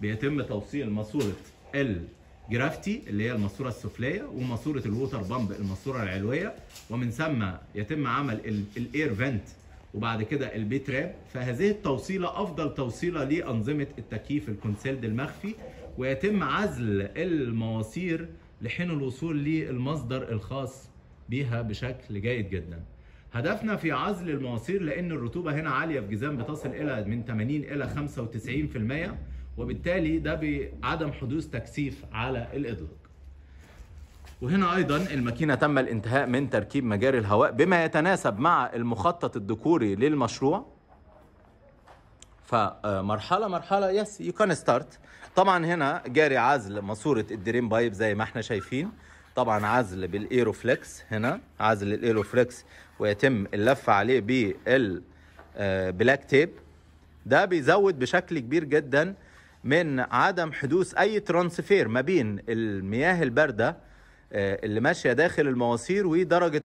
بيتم توصيل ماسوره الجرافتي اللي هي الماسوره السفليه وماسوره الووتر بامب الماسوره العلويه ومن ثم يتم عمل الاير فنت وبعد كده البيت راب فهذه التوصيله افضل توصيله لانظمه التكييف الكونسيلد المخفي ويتم عزل المواسير لحين الوصول للمصدر الخاص بيها بشكل جيد جدا هدفنا في عزل المواسير لان الرطوبه هنا عاليه في جزام بتصل الى من 80 الى 95% وبالتالي ده بعدم حدوث تكثيف على الإدراك وهنا ايضا الماكينه تم الانتهاء من تركيب مجاري الهواء بما يتناسب مع المخطط الذكوري للمشروع فمرحلة مرحلة يس يو كان ستارت طبعا هنا جاري عزل ماسورة الدريم بايب زي ما احنا شايفين طبعا عزل بالايروفلكس هنا عزل الايروفلكس ويتم اللف عليه بالبلاك آه، تيب ده بيزود بشكل كبير جدا من عدم حدوث اي ترانسفير ما بين المياه البارده آه، اللي ماشيه داخل المواسير ودرجه